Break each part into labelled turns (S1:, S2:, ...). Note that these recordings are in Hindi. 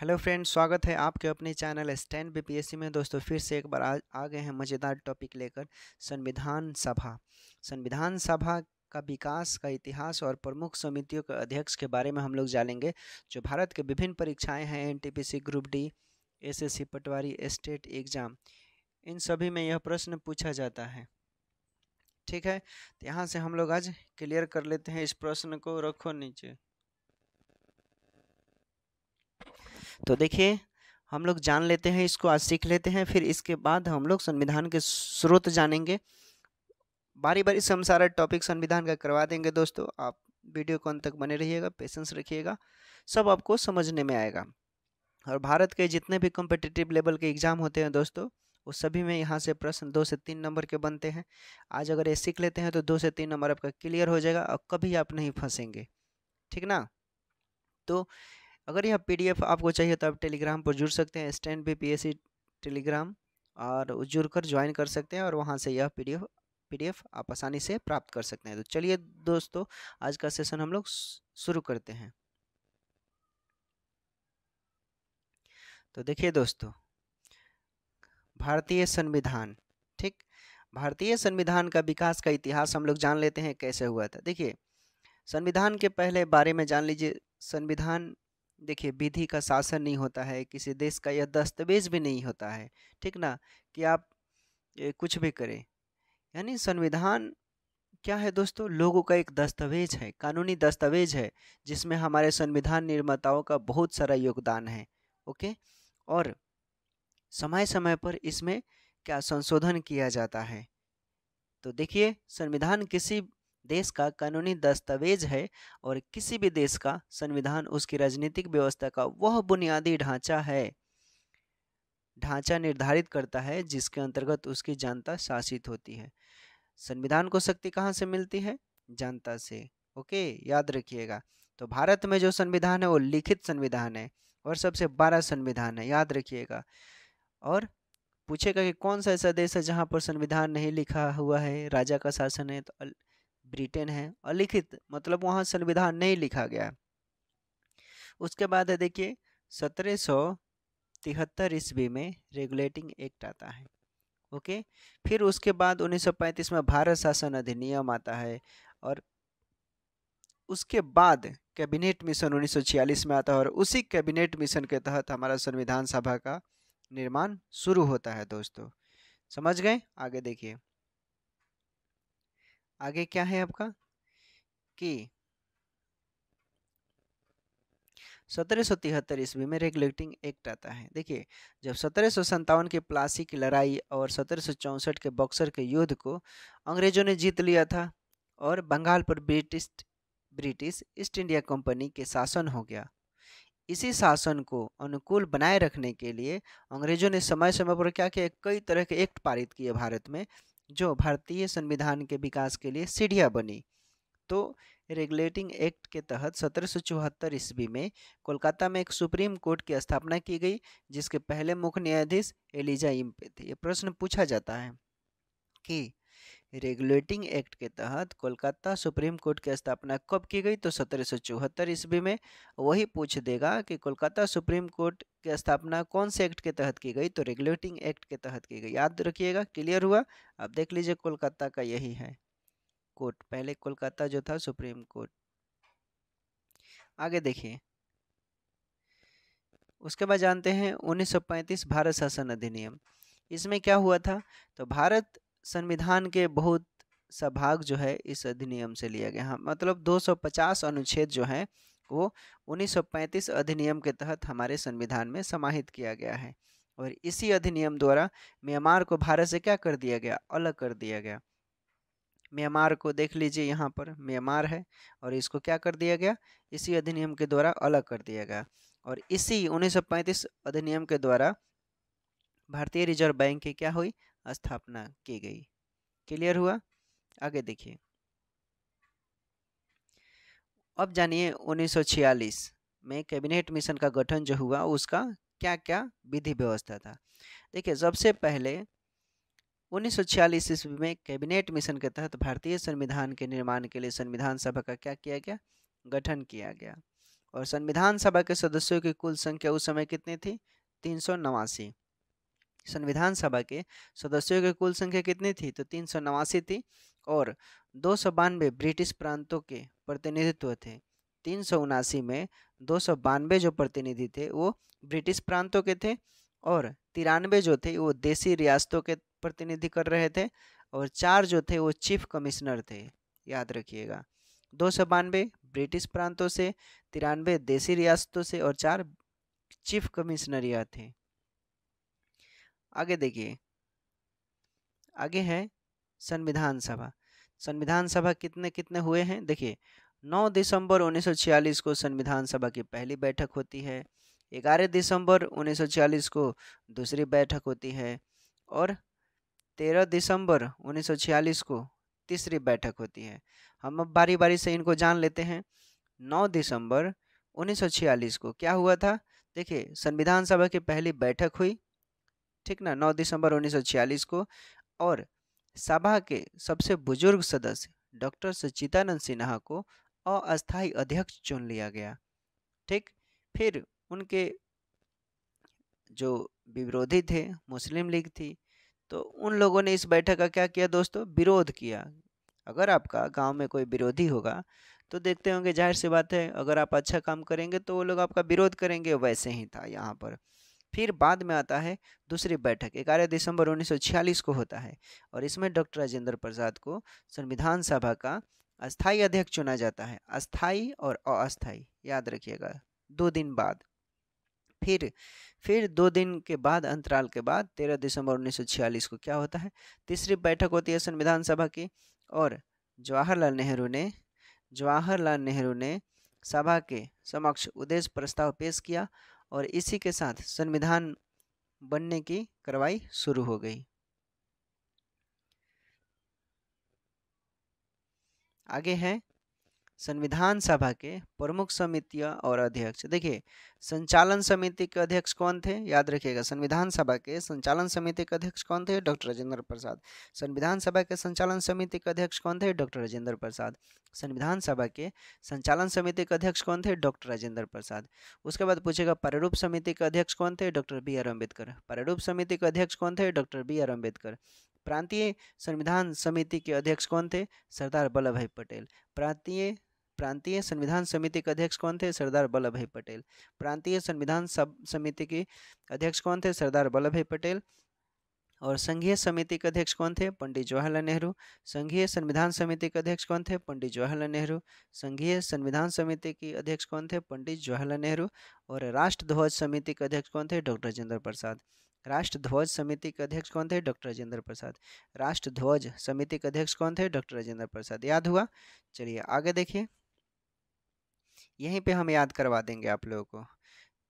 S1: हेलो फ्रेंड स्वागत है आपके अपने चैनल स्टैंड बीपीएससी e में दोस्तों फिर से एक बार आ, आ गए हैं मज़ेदार टॉपिक लेकर संविधान सभा संविधान सभा का विकास का इतिहास और प्रमुख समितियों के अध्यक्ष के बारे में हम लोग जानेंगे जो भारत के विभिन्न परीक्षाएं हैं एनटीपीसी ग्रुप डी एसएससी पटवारी स्टेट एग्जाम इन सभी में यह प्रश्न पूछा जाता है ठीक है तो यहाँ से हम लोग आज क्लियर कर लेते हैं इस प्रश्न को रखो नीचे तो देखिए हम लोग जान लेते हैं इसको आज सीख लेते हैं फिर इसके बाद हम लोग संविधान के स्रोत जानेंगे बारी बारी से हम सारा टॉपिक संविधान का करवा देंगे दोस्तों आप वीडियो को अंत तक बने रहिएगा पेशेंस रखिएगा सब आपको समझने में आएगा और भारत के जितने भी कॉम्पिटिटिव लेवल के एग्ज़ाम होते हैं दोस्तों वो सभी में यहाँ से प्रश्न दो से तीन नंबर के बनते हैं आज अगर ये सीख लेते हैं तो दो से तीन नंबर आपका क्लियर हो जाएगा और कभी आप नहीं फंसेंगे ठीक ना तो अगर यह पीडीएफ आपको चाहिए तो आप टेलीग्राम पर जुड़ सकते हैं स्टैंड बी पी टेलीग्राम और जुड़ कर ज्वाइन कर सकते हैं और वहाँ से यह पीडीएफ पीडीएफ आप आसानी से प्राप्त कर सकते हैं तो चलिए दोस्तों आज का सेशन हम लोग शुरू करते हैं तो देखिए दोस्तों भारतीय संविधान ठीक भारतीय संविधान का विकास का इतिहास हम लोग जान लेते हैं कैसे हुआ था देखिए संविधान के पहले बारे में जान लीजिए संविधान देखिए विधि का शासन नहीं होता है किसी देश का यह दस्तावेज भी नहीं होता है ठीक ना कि आप कुछ भी करें यानी संविधान क्या है दोस्तों लोगों का एक दस्तावेज है कानूनी दस्तावेज है जिसमें हमारे संविधान निर्माताओं का बहुत सारा योगदान है ओके और समय समय पर इसमें क्या संशोधन किया जाता है तो देखिए संविधान किसी देश का कानूनी दस्तावेज है और किसी भी देश का संविधान उसकी राजनीतिक व्यवस्था का वह बुनियादी ढांचा है ढांचा निर्धारित करता है जिसके अंतर्गत उसकी जनता शासित होती है संविधान को शक्ति कहाँ से मिलती है जनता से ओके याद रखिएगा तो भारत में जो संविधान है वो लिखित संविधान है और सबसे बड़ा संविधान है याद रखिएगा और पूछेगा कि कौन सा ऐसा देश है जहाँ पर संविधान नहीं लिखा हुआ है राजा का शासन है तो ब्रिटेन है और लिखित मतलब वहाँ संविधान नहीं लिखा गया उसके बाद है देखिए सत्रह सौ तिहत्तर ईस्वी में रेगुलेटिंग एक्ट आता है ओके फिर उसके बाद 1935 में भारत शासन अधिनियम आता है और उसके बाद कैबिनेट मिशन 1946 में आता है और उसी कैबिनेट मिशन के तहत हमारा संविधान सभा का निर्माण शुरू होता है दोस्तों समझ गए आगे देखिए आगे क्या है आपका कि सत्रह सौ तिहत्तर ईस्वी में रेगुलेटिंग एक्ट आता है देखिए जब सत्रह सौ सत्तावन की प्लासी की लड़ाई और सत्रह सौ चौंसठ के बॉक्सर के युद्ध को अंग्रेजों ने जीत लिया था और बंगाल पर British British East India company के शासन हो गया इसी शासन को अनुकूल बनाए रखने के लिए अंग्रेजों ने समय समय पर क्या किया कई तरह के एक्ट पारित किए भारत में जो भारतीय संविधान के विकास के लिए सीढ़िया बनी तो रेगुलेटिंग एक्ट के तहत सत्रह ईस्वी में कोलकाता में एक सुप्रीम कोर्ट की स्थापना की गई जिसके पहले मुख्य न्यायाधीश एलिजा इम्पे थे ये प्रश्न पूछा जाता है कि रेगुलेटिंग एक्ट के तहत कोलकाता सुप्रीम कोर्ट की स्थापना कब की गई तो सत्रह सौ चौहत्तर ईस्वी में वही पूछ देगा कि कोलकाता सुप्रीम कोर्ट की स्थापना कौन से एक्ट के तहत की गई तो रेगुलेटिंग एक्ट के तहत की गई याद रखिएगा क्लियर हुआ अब देख लीजिए कोलकाता का यही है कोर्ट पहले कोलकाता जो था सुप्रीम कोर्ट आगे देखिए उसके बाद जानते हैं 1935 भारत शासन अधिनियम इसमें क्या हुआ था तो भारत संविधान के बहुत सा भाग जो है इस अधिनियम से लिया गया है हाँ, मतलब 250 अनुच्छेद जो है वो 1935 अधिनियम के तहत हमारे संविधान में समाहित किया गया है और इसी अधिनियम द्वारा म्यांमार को भारत से क्या कर दिया गया अलग कर दिया गया म्यांमार को देख लीजिए यहाँ पर म्यांमार है और इसको क्या कर दिया गया इसी अधिनियम के द्वारा अलग कर दिया गया और इसी 1935 अधिनियम के द्वारा भारतीय रिजर्व बैंक की क्या हुई स्थापना की गई क्लियर हुआ आगे देखिए अब जानिए 1946 में कैबिनेट मिशन का गठन जो हुआ उसका क्या क्या विधि व्यवस्था था देखिए सबसे पहले 1946 ईस्वी में कैबिनेट मिशन के तहत भारतीय संविधान के निर्माण के लिए संविधान सभा का क्या किया गया गठन किया गया और संविधान सभा के सदस्यों की कुल संख्या उस समय कितनी थी तीन सौ नवासी संविधान सभा के सदस्यों की कुल संख्या कितनी थी तो तीन सौ नवासी थी और दो सौ बानवे ब्रिटिश प्रांतों के प्रतिनिधित्व थे तीन सौ उनासी में दो सौ बानवे जो प्रतिनिधि थे वो ब्रिटिश प्रांतों के थे और तिरानवे जो थे वो देसी रियासतों के प्रतिनिधि कर रहे थे और चार जो थे वो चीफ कमिश्नर थे याद रखिएगा दो सौ बानवे ब्रिटिश प्रांतों से तिरानवे देसी रियासतों से और चार चीफ कमिश्नरिया थे आगे देखिए आगे है संविधान सभा संविधान सभा कितने कितने हुए हैं देखिए 9 दिसंबर 1946 को संविधान सभा की पहली बैठक होती है 11 दिसंबर 1946 को दूसरी बैठक होती है और 13 दिसंबर 1946 को तीसरी बैठक होती है हम अब बारी बारी से इनको जान लेते हैं 9 दिसंबर 1946 को क्या हुआ था देखिए संविधान सभा की पहली बैठक हुई ठीक ना 9 दिसंबर 1946 को और सभा के सबसे बुजुर्ग सदस्य डॉक्टर सचिदानंद सिन्हा को अस्थायी अध्यक्ष चुन लिया गया ठीक फिर उनके जो विरोधी थे मुस्लिम लीग थी तो उन लोगों ने इस बैठक का क्या किया दोस्तों विरोध किया अगर आपका गांव में कोई विरोधी होगा तो देखते होंगे जाहिर सी बात है अगर आप अच्छा काम करेंगे तो वो लोग आपका विरोध करेंगे वैसे ही था यहाँ पर फिर बाद में आता है दूसरी बैठक ग्यारह दिसंबर 1946 को होता है और इसमें डॉक्टर राजेंद्र प्रसाद को संविधान सभा का अस्थाई अध्यक्ष चुना जाता है अस्थाई और अस्थाई याद रखिएगा दो दिन बाद फिर फिर दो दिन के बाद अंतराल के बाद तेरह दिसंबर 1946 को क्या होता है तीसरी बैठक होती है संविधान सभा की और जवाहरलाल नेहरू ने जवाहरलाल नेहरू ने सभा के समक्ष उद्देश्य प्रस्ताव पेश किया और इसी के साथ संविधान बनने की कार्रवाई शुरू हो गई आगे है संविधान सभा के प्रमुख समिति और अध्यक्ष देखिए संचालन समिति के अध्यक्ष कौन थे याद रखिएगा संविधान सभा के संचालन समिति के अध्यक्ष कौन थे डॉक्टर राजेंद्र प्रसाद संविधान सभा के संचालन समिति के अध्यक्ष कौन थे डॉक्टर राजेंद्र प्रसाद संविधान सभा के संचालन समिति के अध्यक्ष कौन थे डॉक्टर राजेंद्र प्रसाद उसके बाद पूछेगा प्रारूप समिति के अध्यक्ष कौन थे डॉक्टर बी आर अम्बेडकर प्रारूप समिति के अध्यक्ष कौन थे डॉक्टर बी आर अम्बेडकर प्रांतीय संविधान समिति के अध्यक्ष कौन थे सरदार वल्लभ भाई पटेल प्रांतीय प्रांतीय संविधान समिति के अध्यक्ष कौन थे सरदार वल्लभ भाई पटेल प्रांतीय संविधान सब समिति के अध्यक्ष कौन थे सरदार वल्लभ भाई पटेल और संघीय समिति के अध्यक्ष कौन थे पंडित जवाहरलाल नेहरू संघीय संविधान समिति के अध्यक्ष कौन थे पंडित जवाहरलाल नेहरू संघीय संविधान समिति के अध्यक्ष कौन थे पंडित जवाहरलाल नेहरू और राष्ट्र ध्वज समिति के अध्यक्ष कौन थे डॉक्टर राजेंद्र प्रसाद राष्ट्र ध्वज समिति के अध्यक्ष कौन थे डॉक्टर राजेंद्र प्रसाद राष्ट्र ध्वज समिति के अध्यक्ष कौन थे डॉक्टर राजेंद्र प्रसाद याद हुआ चलिए आगे देखिए यहीं पे हम याद करवा देंगे आप लोगों को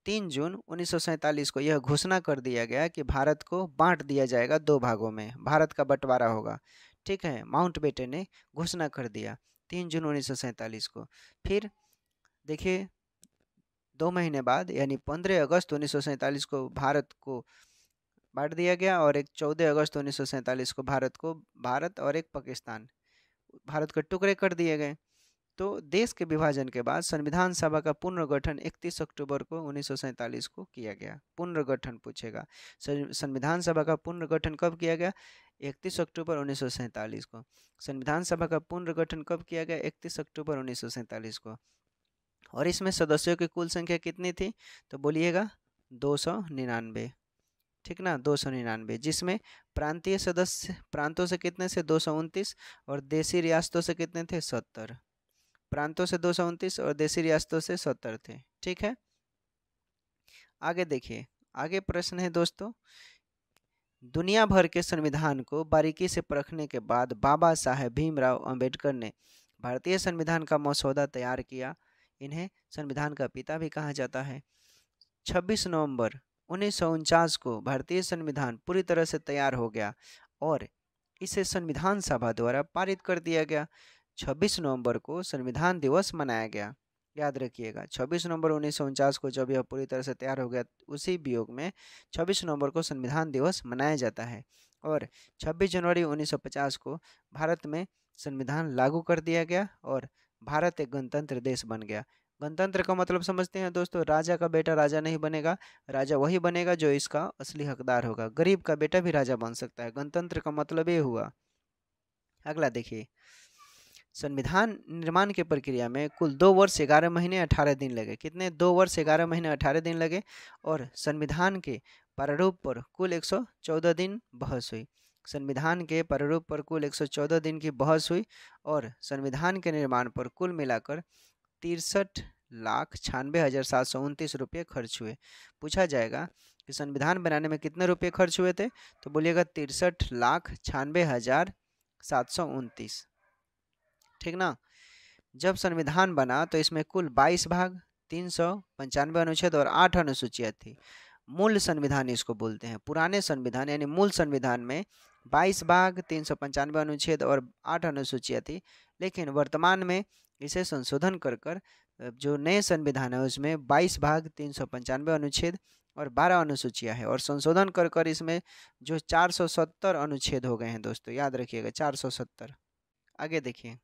S1: तीन जून उन्नीस को यह घोषणा कर दिया गया कि भारत को बांट दिया जाएगा दो भागों में भारत का बंटवारा होगा ठीक है माउंट बेटे ने घोषणा कर दिया तीन जून उन्नीस को फिर देखिए दो महीने बाद यानी पंद्रह अगस्त उन्नीस को भारत को बांट दिया गया और एक चौदह अगस्त उन्नीस को भारत को भारत और एक पाकिस्तान भारत के टुकड़े कर दिए गए तो देश के विभाजन के बाद संविधान सभा का पुनर्गठन 31 अक्टूबर को उन्नीस को किया गया पुनर्गठन पूछेगा संविधान सभा का पुनर्गठन कब किया गया 31 अक्टूबर उन्नीस को संविधान सभा का पुनर्गठन कब किया गया 31 अक्टूबर उन्नीस को और इसमें सदस्यों की कुल संख्या कितनी थी तो बोलिएगा दो सौ निन्यानवे ठीक ना दो सौ निन्यानवे जिसमें प्रांतीय सदस्य प्रांतों से कितने से दो सौ उनतीस और देशी रियासतों से कितने थे सत्तर प्रांतों से दो और देसी रियासतों से सत्तर थे ठीक है आगे देखिए आगे प्रश्न है दोस्तों दुनिया भर के संविधान को बारीकी से परखने के बाद बाबा साहेब भीमराव अंबेडकर ने भारतीय संविधान का मसौदा तैयार किया इन्हें संविधान का पिता भी कहा जाता है 26 नवंबर उन्नीस को भारतीय संविधान पूरी तरह से तैयार हो गया और इसे संविधान सभा द्वारा पारित कर दिया गया 26 नवंबर को संविधान दिवस मनाया गया याद रखिएगा 26 नवंबर उन्नीस को जब यह पूरी तरह से तैयार हो गया उसी वियोग में 26 नवंबर को संविधान दिवस मनाया जाता है और 26 जनवरी 1950 को भारत में संविधान लागू कर दिया गया और भारत एक गणतंत्र देश बन गया गणतंत्र का मतलब समझते हैं दोस्तों राजा का बेटा राजा नहीं बनेगा राजा वही बनेगा जो इसका असली हकदार होगा गरीब का बेटा भी राजा बन सकता है गणतंत्र का मतलब ये हुआ अगला देखिए संविधान निर्माण के प्रक्रिया में कुल दो वर्ष ग्यारह महीने अठारह दिन लगे कितने दो वर्ष ग्यारह महीने अठारह दिन लगे और संविधान के प्रारूप पर कुल एक सौ चौदह दिन बहस हुई संविधान के प्रारूप पर कुल एक सौ चौदह दिन की बहस हुई और संविधान के निर्माण पर कुल मिलाकर तिरसठ लाख छियानवे हज़ार सात सौ उनतीस रुपये खर्च हुए पूछा जाएगा कि संविधान बनाने में कितने रुपये खर्च हुए थे तो बोलिएगा तिरसठ लाख छियानवे हज़ार सात सौ उनतीस ठीक ना जब संविधान बना तो इसमें कुल बाईस भाग तीन सौ पंचानवे अनुच्छेद और आठ अनुसूचियाँ थी मूल संविधान इसको बोलते हैं पुराने संविधान यानी मूल संविधान में बाईस भाग तीन सौ पंचानवे अनुच्छेद और आठ अनुसूचियाँ थी लेकिन वर्तमान में इसे संशोधन कर कर जो नए संविधान है उसमें बाईस भाग तीन सौ पंचानवे अनुच्छेद और बारह अनुसूचियाँ हैं और संशोधन कर कर इसमें जो चार सौ सत्तर अनुच्छेद हो गए हैं दोस्तों याद रखिएगा चार सौ सत्तर आगे देखिए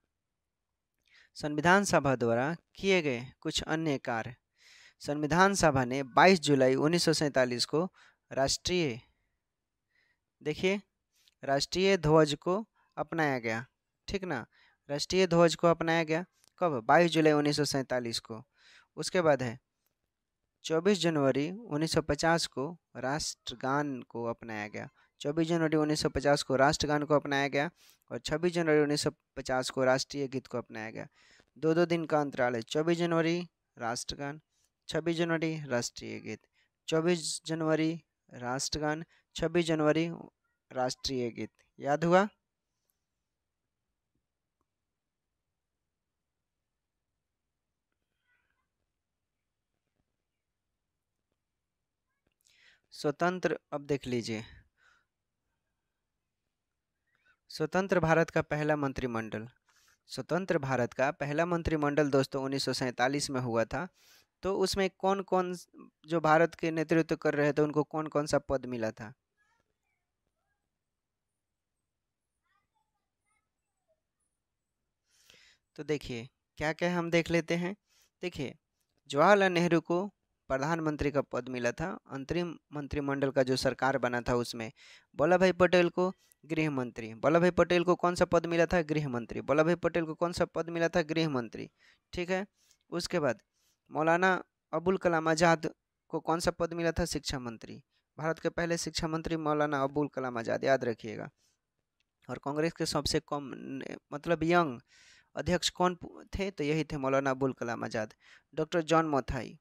S1: संविधान सभा द्वारा किए गए कुछ अन्य कार्य संविधान सभा ने 22 जुलाई उन्नीस को राष्ट्रीय देखिए राष्ट्रीय ध्वज को अपनाया गया ठीक ना राष्ट्रीय ध्वज को अपनाया गया कब 22 जुलाई उन्नीस को उसके बाद है 24 जनवरी 1950 को राष्ट्रगान को अपनाया गया चौबीस जनवरी 1950 को राष्ट्रगान को अपनाया गया और 26 जनवरी 1950 को राष्ट्रीय गीत को अपनाया गया दो दो दिन का अंतराल है चौबीस जनवरी राष्ट्रगान छब्बीस जनवरी राष्ट्रीय गीत चौबीस जनवरी राष्ट्रगान छब्बीस जनवरी राष्ट्रीय गीत याद हुआ स्वतंत्र अब देख लीजिए स्वतंत्र भारत का पहला मंत्रिमंडल स्वतंत्र भारत का पहला मंत्रिमंडल दोस्तों उन्नीस में हुआ था तो उसमें कौन कौन जो भारत के नेतृत्व कर रहे थे उनको कौन कौन सा पद मिला था तो देखिए क्या क्या हम देख लेते हैं देखिए जवाहरलाल नेहरू को प्रधानमंत्री का पद मिला था अंतरिम मंत्रिमंडल का जो सरकार बना था उसमें वल्लभ भाई पटेल को गृह मंत्री वल्लभ भाई पटेल को कौन सा पद मिला था गृह मंत्री वल्लभ भाई पटेल को कौन सा पद मिला था गृह मंत्री ठीक है उसके बाद मौलाना अबुल कलाम आज़ाद को कौन सा पद मिला था शिक्षा मंत्री भारत के पहले शिक्षा मंत्री मौलाना अबुल कलाम आज़ाद याद रखिएगा और कांग्रेस के सबसे कम मतलब यंग अध्यक्ष कौन थे तो यही थे मौलाना अबुल कलाम आज़ाद डॉक्टर जॉन मोथाई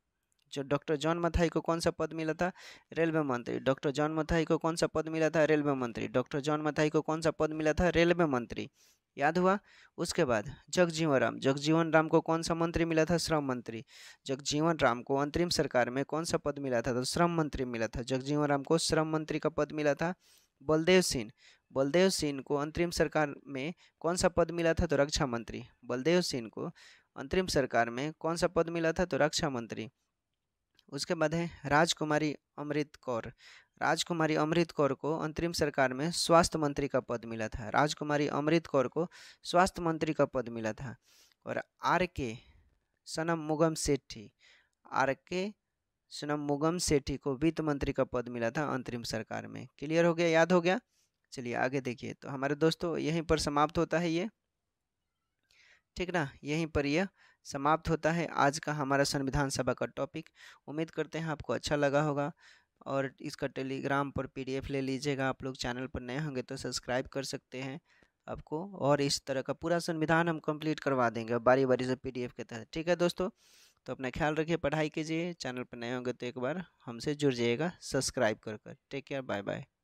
S1: जो डॉक्टर जॉन मथाई को कौन सा पद मिला था रेलवे मंत्री डॉक्टर जॉन मथाई को कौन सा पद मिला था रेलवे मंत्री डॉक्टर जॉन मथाई को कौन सा पद मिला था रेलवे मंत्री याद हुआ उसके बाद जगजीवन राम जगजीवन राम को कौन सा मंत्री मिला था श्रम मंत्री जगजीवन राम को अंतरिम सरकार में कौन सा पद मिला था तो श्रम मंत्री मिला था जगजीवन राम को श्रम मंत्री का पद मिला था बलदेव सिंह बलदेव सिंह को अंतरिम सरकार में कौन सा पद मिला था तो रक्षा मंत्री बलदेव सिंह को अंतरिम सरकार में कौन सा पद मिला था तो रक्षा मंत्री उसके बाद है राजकुमारी अमृत कौर राजकुमारी अमृत कौर को अंतरिम सरकार में स्वास्थ्य मंत्री का पद मिला था राजकुमारी अमृत कौर को स्वास्थ्य मंत्री का पद मिला था और आर के सनम मुगम सेठी आर के सनम मुगम सेठी को वित्त मंत्री का पद मिला था अंतरिम सरकार में क्लियर हो गया याद हो गया चलिए आगे देखिए तो हमारे दोस्तों यहीं पर समाप्त होता है ये ठीक ना यहीं पर यह समाप्त होता है आज का हमारा संविधान सभा का टॉपिक उम्मीद करते हैं आपको अच्छा लगा होगा और इसका टेलीग्राम पर पीडीएफ ले लीजिएगा आप लोग चैनल पर नए होंगे तो सब्सक्राइब कर सकते हैं आपको और इस तरह का पूरा संविधान हम कंप्लीट करवा देंगे बारी बारी से पीडीएफ के तहत ठीक है दोस्तों तो अपना ख्याल रखिए पढ़ाई कीजिए चैनल पर नए होंगे तो एक बार हमसे जुड़ जाइएगा सब्सक्राइब कर कर टेक केयर बाय बाय